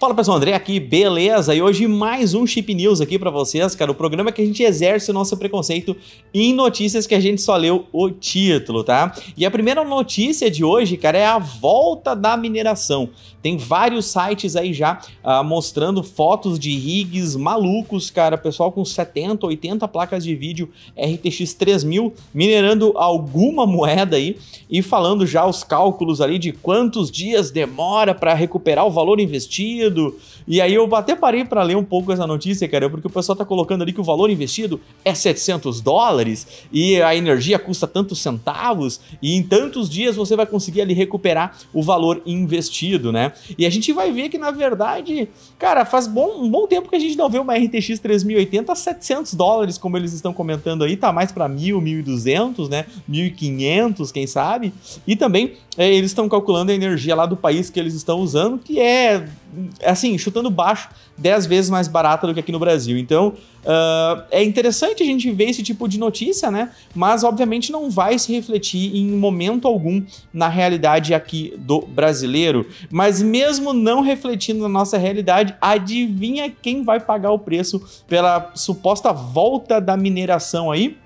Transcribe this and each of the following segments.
Fala pessoal, André aqui, beleza? E hoje mais um Chip News aqui para vocês, cara. O programa é que a gente exerce o nosso preconceito em notícias que a gente só leu o título, tá? E a primeira notícia de hoje, cara, é a volta da mineração. Tem vários sites aí já uh, mostrando fotos de rigs malucos, cara. Pessoal com 70, 80 placas de vídeo RTX 3000 minerando alguma moeda aí e falando já os cálculos ali de quantos dias demora para recuperar o valor investido investido. E aí eu até parei para ler um pouco essa notícia, cara, porque o pessoal tá colocando ali que o valor investido é 700 dólares e a energia custa tantos centavos e em tantos dias você vai conseguir ali recuperar o valor investido, né? E a gente vai ver que na verdade, cara, faz bom, um bom tempo que a gente não vê uma RTX 3080 a 700 dólares, como eles estão comentando aí, tá mais para 1000, 1200, né? 1500, quem sabe? E também é, eles estão calculando a energia lá do país que eles estão usando, que é assim, chutando baixo, 10 vezes mais barata do que aqui no Brasil. Então, uh, é interessante a gente ver esse tipo de notícia, né? Mas, obviamente, não vai se refletir em momento algum na realidade aqui do brasileiro. Mas, mesmo não refletindo na nossa realidade, adivinha quem vai pagar o preço pela suposta volta da mineração aí?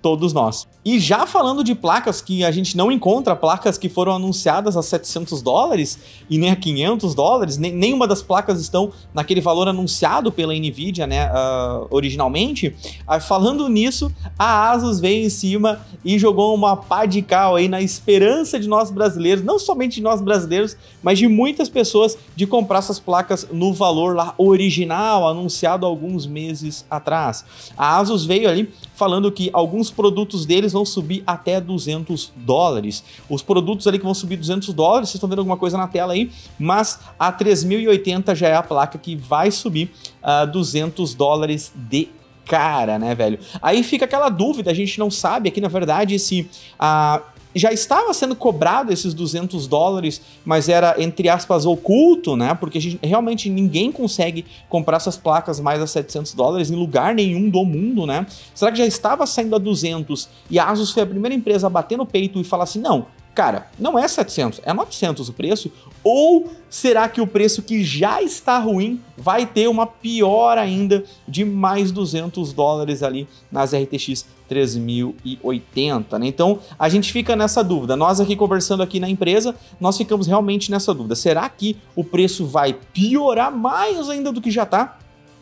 Todos nós. E já falando de placas que a gente não encontra, placas que foram anunciadas a 700 dólares e nem a 500 dólares, nem, nenhuma das placas estão naquele valor anunciado pela Nvidia, né, uh, originalmente. Uh, falando nisso, a Asus veio em cima e jogou uma pá de cal aí na esperança de nós brasileiros, não somente de nós brasileiros, mas de muitas pessoas de comprar essas placas no valor lá original, anunciado alguns meses atrás. A Asus veio ali falando que alguns produtos deles vão subir até 200 dólares. Os produtos ali que vão subir 200 dólares, vocês estão vendo alguma coisa na tela aí, mas a 3080 já é a placa que vai subir uh, ah, 200 dólares de cara, né, velho? Aí fica aquela dúvida, a gente não sabe aqui, na verdade, se a ah, já estava sendo cobrado esses 200 dólares, mas era, entre aspas, oculto, né? Porque gente, realmente ninguém consegue comprar essas placas mais a 700 dólares em lugar nenhum do mundo, né? Será que já estava saindo a 200 e a Asus foi a primeira empresa a bater no peito e falar assim, não, Cara, não é 700, é 900 o preço? Ou será que o preço que já está ruim vai ter uma pior ainda de mais 200 dólares ali nas RTX 3080, né? Então, a gente fica nessa dúvida. Nós aqui conversando aqui na empresa, nós ficamos realmente nessa dúvida. Será que o preço vai piorar mais ainda do que já está?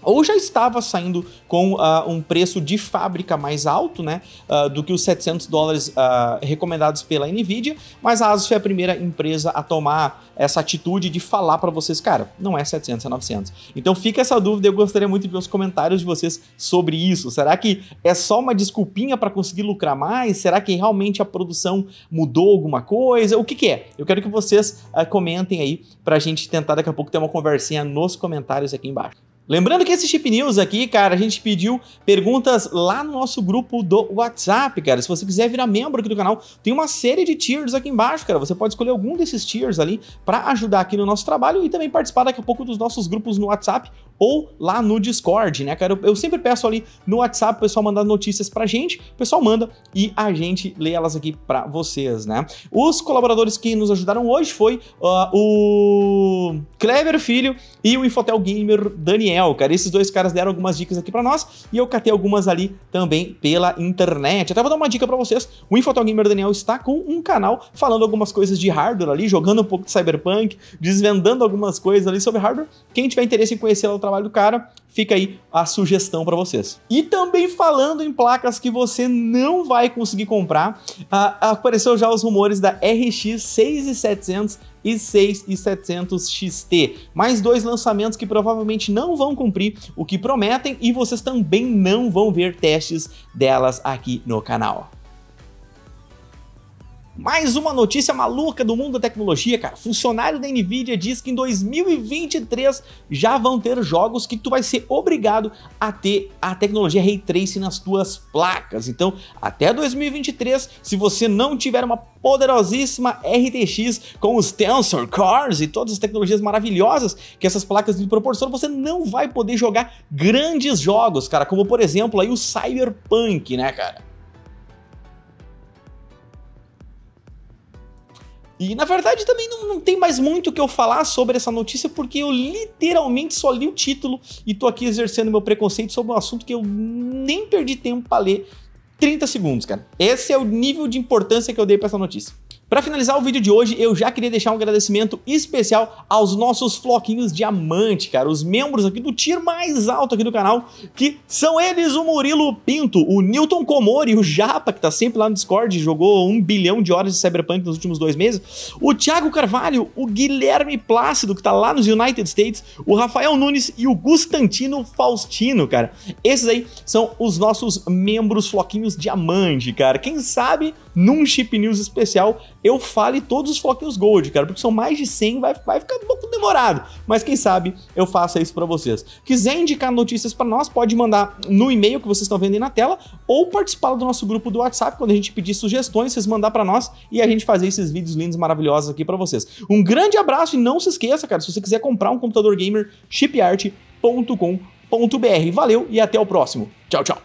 ou já estava saindo com uh, um preço de fábrica mais alto, né, uh, do que os 700 dólares uh, recomendados pela Nvidia, mas a ASUS foi a primeira empresa a tomar essa atitude de falar para vocês, cara, não é 700, é 900. Então fica essa dúvida, eu gostaria muito de ver os comentários de vocês sobre isso. Será que é só uma desculpinha para conseguir lucrar mais? Será que realmente a produção mudou alguma coisa? O que, que é? Eu quero que vocês comentem aí para a gente tentar daqui a pouco ter uma conversinha nos comentários aqui embaixo. Lembrando que esse Chip News aqui, cara, a gente pediu perguntas lá no nosso grupo do WhatsApp, cara. Se você quiser virar membro aqui do canal, tem uma série de tiers aqui embaixo, cara. Você pode escolher algum desses tiers ali para ajudar aqui no nosso trabalho e também participar daqui a pouco dos nossos grupos no WhatsApp ou lá no Discord, né, cara? Eu, eu sempre peço ali no WhatsApp o pessoal mandar notícias pra gente, o pessoal manda e a gente lê elas aqui pra vocês, né? Os colaboradores que nos ajudaram hoje foi uh, o Clever Filho e o Infotel Gamer Daniel. Daniel, cara. Esses dois caras deram algumas dicas aqui para nós e eu catei algumas ali também pela internet. Até vou dar uma dica para vocês. O Infotogamer Daniel está com um canal falando algumas coisas de hardware ali, jogando um pouco de Cyberpunk, desvendando algumas coisas ali sobre hardware. Quem tiver interesse em conhecer o trabalho do cara, fica aí a sugestão para vocês. E também falando em placas que você não vai conseguir comprar, apareceram apareceu já os rumores da RX 6700 e 6700 XT. Mais dois lançamentos que provavelmente não vão cumprir o que prometem e vocês também não vão ver testes delas aqui no canal. Mais uma notícia maluca do mundo da tecnologia, cara. Funcionário da Nvidia diz que em 2023 já vão ter jogos que tu vai ser obrigado a ter a tecnologia Ray Tracing nas tuas placas. Então, até 2023, se você não tiver uma poderosíssima RTX com os Tensor Cores e todas as tecnologias maravilhosas que essas placas lhe proporcionam, você não vai poder jogar grandes jogos, cara, como por exemplo aí o Cyberpunk, né, cara? E na verdade também não, não, tem mais muito que eu falar sobre essa notícia, porque eu literalmente só li o título e tô aqui exercendo meu preconceito sobre um assunto que eu nem perdi tempo para ler 30 segundos, cara. Esse é o nível de importância que eu dei para essa notícia. Para finalizar o vídeo de hoje, eu já queria deixar um agradecimento especial aos nossos floquinhos diamante, cara, os membros aqui do tiro mais alto aqui do canal, que são eles o Murilo Pinto, o Newton Comori, o Japa, que tá sempre lá no Discord, jogou um bilhão de horas de Cyberpunk nos últimos dois meses, o Thiago Carvalho, o Guilherme Plácido, que tá lá nos United States, o Rafael Nunes e o Gustantino Faustino, cara. Esses aí são os nossos membros floquinhos diamante, cara. Quem sabe num Chip News especial eu fale todos os floquinhos gold, cara, porque são mais de 100, vai, vai ficar um pouco demorado. Mas quem sabe eu faça isso para vocês. Quiser indicar notícias para nós, pode mandar no e-mail que vocês estão vendo aí na tela ou participar do nosso grupo do WhatsApp, quando a gente pedir sugestões, vocês mandar para nós e a gente fazer esses vídeos lindos, maravilhosos aqui para vocês. Um grande abraço e não se esqueça, cara, se você quiser comprar um computador gamer, chipart.com.br. Valeu e até o próximo. Tchau, tchau.